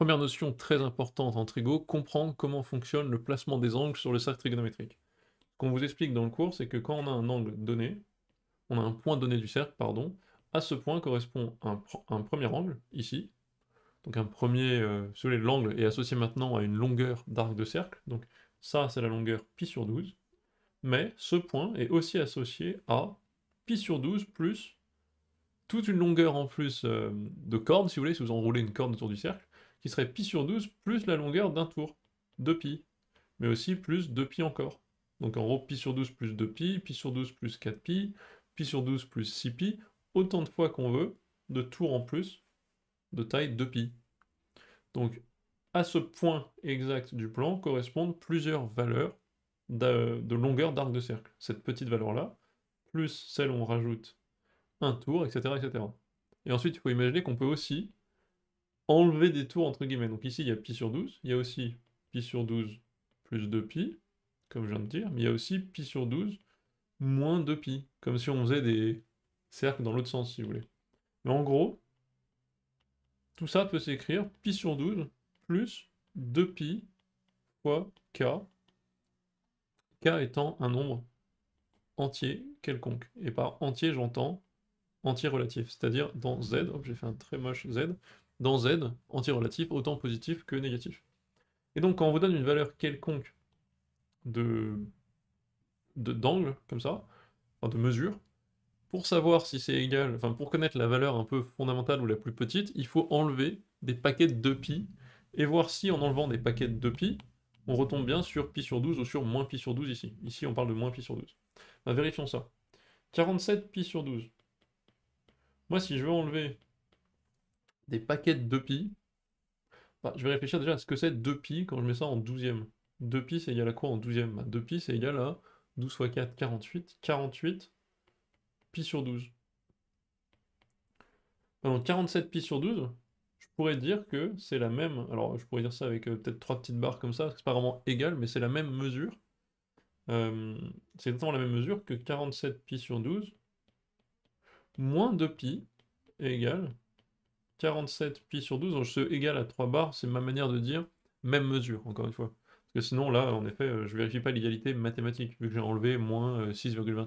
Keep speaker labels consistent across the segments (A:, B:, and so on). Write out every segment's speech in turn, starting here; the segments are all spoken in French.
A: Première notion très importante en trigo, comprendre comment fonctionne le placement des angles sur le cercle trigonométrique. Ce qu'on vous explique dans le cours, c'est que quand on a un angle donné, on a un point donné du cercle, pardon, à ce point correspond un, premier angle, ici, donc un premier, euh, l'angle est associé maintenant à une longueur d'arc de cercle, donc ça c'est la longueur pi sur 12, mais ce point est aussi associé à pi sur 12 plus toute une longueur en plus euh, de corde, si vous voulez, si vous enroulez une corde autour du cercle, qui serait pi sur 12 plus la longueur d'un tour, 2 pi, mais aussi plus 2 pi encore. Donc en gros, pi sur 12 plus 2 pi, pi sur 12 plus 4 pi, pi sur 12 plus 6 pi, autant de fois qu'on veut, de tours en plus, de taille 2 pi. Donc à ce point exact du plan correspondent plusieurs valeurs de longueur d'arc de cercle. Cette petite valeur-là, plus celle où on rajoute un tour, etc. etc. Et ensuite, il faut imaginer qu'on peut aussi enlever des tours entre guillemets. Donc ici, il y a pi sur 12, il y a aussi pi sur 12 plus 2pi, comme je viens de dire, mais il y a aussi pi sur 12 moins 2pi, comme si on faisait des cercles dans l'autre sens, si vous voulez. Mais en gros, tout ça peut s'écrire pi sur 12 plus 2pi fois k, k étant un nombre entier quelconque. Et par entier, j'entends entier relatif, c'est-à-dire dans z, hop, j'ai fait un très moche z, dans Z, anti-relatif, autant positif que négatif. Et donc quand on vous donne une valeur quelconque de d'angle, comme ça, de mesure, pour savoir si c'est égal, enfin pour connaître la valeur un peu fondamentale ou la plus petite, il faut enlever des paquets de pi et voir si en enlevant des paquets de pi on retombe bien sur pi sur 12 ou sur moins pi sur 12 ici. Ici on parle de moins pi sur 12. Bah, vérifions ça. 47 pi sur 12. Moi si je veux enlever des paquets de 2 pi. je vais réfléchir déjà à ce que c'est 2 pi quand je mets ça en 12 12e 2 pi, c'est égal à quoi en 12 e 2 pi, c'est égal à 12 x 4, 48. 48 pi sur 12. 47 pi sur 12, je pourrais dire que c'est la même. Alors je pourrais dire ça avec euh, peut-être trois petites barres comme ça, parce que c'est pas vraiment égal, mais c'est la même mesure. Euh, c'est exactement la même mesure que 47 pi sur 12 moins 2 pi est 47 pi sur 12, donc je égal à 3 barres, c'est ma manière de dire même mesure, encore une fois. Parce que sinon, là, en effet, euh, je ne vérifie pas l'égalité mathématique, vu que j'ai enlevé moins 6,28. Euh,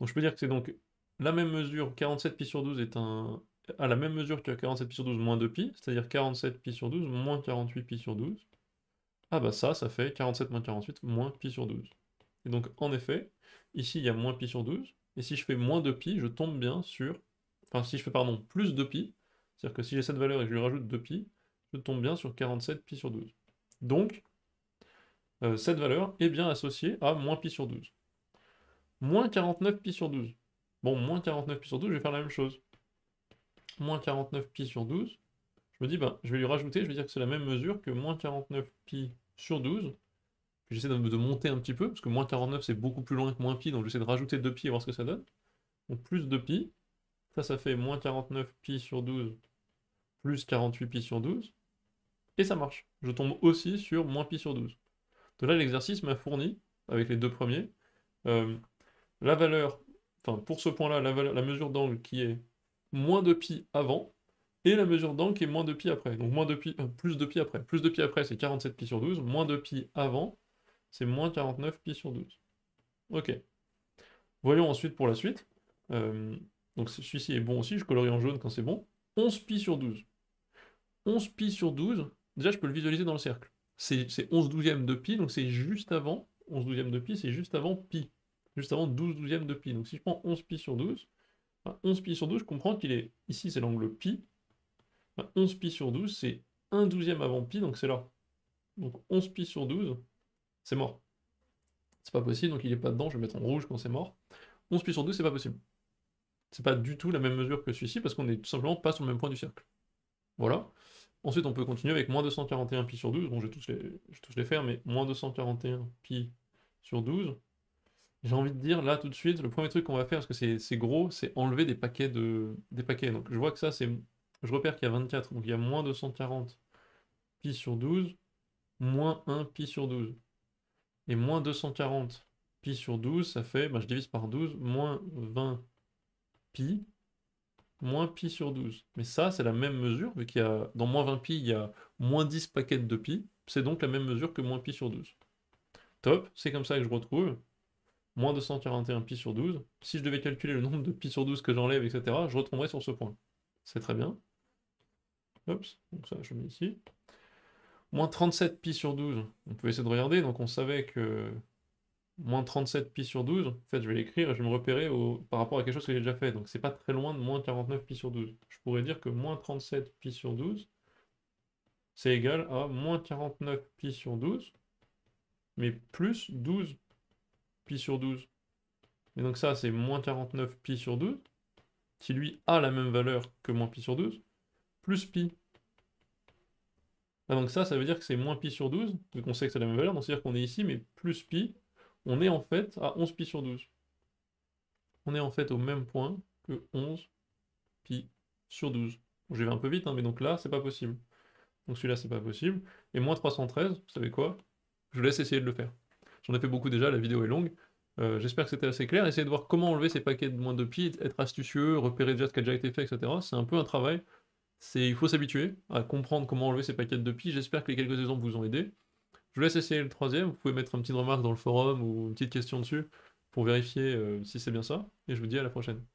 A: donc je peux dire que c'est donc la même mesure, 47 pi sur 12 est un, à la même mesure que 47 pi sur 12 moins 2 pi, c'est-à-dire 47 pi sur 12 moins 48 pi sur 12. Ah bah ça, ça fait 47 moins 48 moins pi sur 12. Et donc en effet, ici il y a moins pi sur 12, et si je fais moins 2 pi, je tombe bien sur... Enfin si je fais, pardon, plus 2 pi, c'est-à-dire que si j'ai cette valeur et que je lui rajoute 2pi, je tombe bien sur 47 pi sur 12. Donc, euh, cette valeur est bien associée à moins pi sur 12. Moins 49 pi sur 12. Bon, moins 49 pi sur 12, je vais faire la même chose. Moins 49 pi sur 12, je me dis, ben, je vais lui rajouter, je vais dire que c'est la même mesure que moins 49 pi sur 12. J'essaie de, de monter un petit peu, parce que moins 49 c'est beaucoup plus loin que moins pi, donc j'essaie de rajouter 2 pi et voir ce que ça donne. Donc plus 2 pi, ça, ça fait moins 49 pi sur 12 plus 48 pi sur 12. Et ça marche. Je tombe aussi sur moins pi sur 12. de là, l'exercice m'a fourni, avec les deux premiers, euh, la valeur, enfin pour ce point-là, la, mesure d'angle qui est moins de pi avant, et la mesure d'angle qui est moins de pi après. Donc moins de pi, euh, plus de pi après. Plus de pi après, c'est 47 pi sur 12. Moins de pi avant, c'est moins 49 pi sur 12. Ok. Voyons ensuite pour la suite. Euh, donc celui-ci est bon aussi, je colorie en jaune quand c'est bon. 11 pi sur 12. 11 pi sur 12, déjà je peux le visualiser dans le cercle. C'est 11 douzièmes de pi, donc c'est juste avant, 11 douzièmes de pi, c'est juste avant pi. Juste avant 12 douzièmes de pi. Donc si je prends 11 pi sur 12, 11 ben, pi sur 12, je comprends qu'il est, ici c'est l'angle pi. 11 ben, pi sur 12, c'est 1 douzième avant pi, donc c'est là. Donc 11 pi sur 12, c'est mort. C'est pas possible, donc il est pas dedans, je vais mettre en rouge quand c'est mort. 11 pi sur 12, c'est pas possible n'est pas du tout la même mesure que celui-ci parce qu'on n'est tout simplement pas sur le même point du cercle. Voilà. Ensuite, on peut continuer avec moins 241 pi sur 12. Bon, je vais tous les, je les faire, mais moins 241 pi sur 12. J'ai envie de dire, là, tout de suite, le premier truc qu'on va faire, parce que c'est gros, c'est enlever des paquets de... des paquets. Donc, je vois que ça, c'est... Je repère qu'il y a 24, donc il y a moins 240 pi sur 12, moins 1 pi sur 12. Et moins 240 pi sur 12, ça fait, bah, je divise par 12, moins 20 pi moins pi sur 12. Mais ça, c'est la même mesure, vu qu'il y a dans moins 20 pi, il y a moins 10 paquets de pi. C'est donc la même mesure que moins pi sur 12. Top, c'est comme ça que je retrouve moins 241 pi sur 12. Si je devais calculer le nombre de pi sur 12 que j'enlève, etc., je retomberais sur ce point. C'est très bien. Oups, donc ça, je mets ici. Moins 37 pi sur 12. On peut essayer de regarder, donc on savait que moins 37 pi sur 12, en fait, je vais l'écrire et je vais me repérer au, par rapport à quelque chose que j'ai déjà fait. Donc, c'est pas très loin de moins 49 pi sur 12. Je pourrais dire que moins 37 pi sur 12, c'est égal à moins 49 pi sur 12, mais plus 12 pi sur 12. Et donc ça, c'est moins 49 pi sur 12, qui lui a la même valeur que moins pi sur 12, plus pi. Ah, donc ça, ça veut dire que c'est moins pi sur 12, donc on sait que c'est la même valeur, donc c'est-à-dire qu'on est ici, mais plus pi, on est en fait à 11 pi sur 12. On est en fait au même point que 11 pi sur 12. Je vais un peu vite, hein, mais donc là, c'est pas possible. Donc celui-là, c'est pas possible. Et moins 313, vous savez quoi Je vous laisse essayer de le faire. J'en ai fait beaucoup déjà, la vidéo est longue. Euh, j'espère que c'était assez clair. Essayez de voir comment enlever ces paquets de moins de pi, être astucieux, repérer déjà ce qui a déjà été fait, etc. C'est un peu un travail. Il faut s'habituer à comprendre comment enlever ces paquets de pi. J'espère que les quelques exemples vous ont aidé. Je vous laisse essayer le troisième. Vous pouvez mettre une petite remarque dans le forum ou une petite question dessus pour vérifier euh, si c'est bien ça. Et je vous dis à la prochaine.